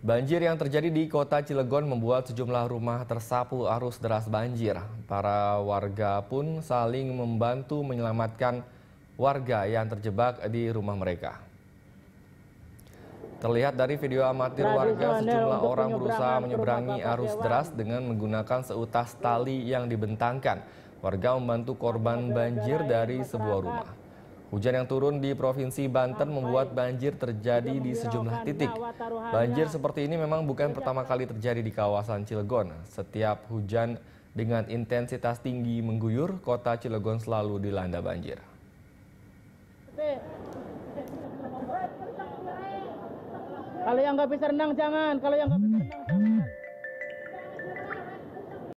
Banjir yang terjadi di kota Cilegon membuat sejumlah rumah tersapu arus deras banjir. Para warga pun saling membantu menyelamatkan warga yang terjebak di rumah mereka. Terlihat dari video amatir nah, warga sejumlah orang berusaha menyeberangi arus ya, deras dengan menggunakan seutas tali yang dibentangkan. Warga membantu korban nah, banjir dari sebuah rumah. Hujan yang turun di Provinsi Banten membuat banjir terjadi di sejumlah titik. Banjir seperti ini memang bukan pertama kali terjadi di kawasan Cilegon. Setiap hujan dengan intensitas tinggi mengguyur, kota Cilegon selalu dilanda banjir. Kalau yang nggak bisa renang jangan, kalau yang nggak bisa renang jangan.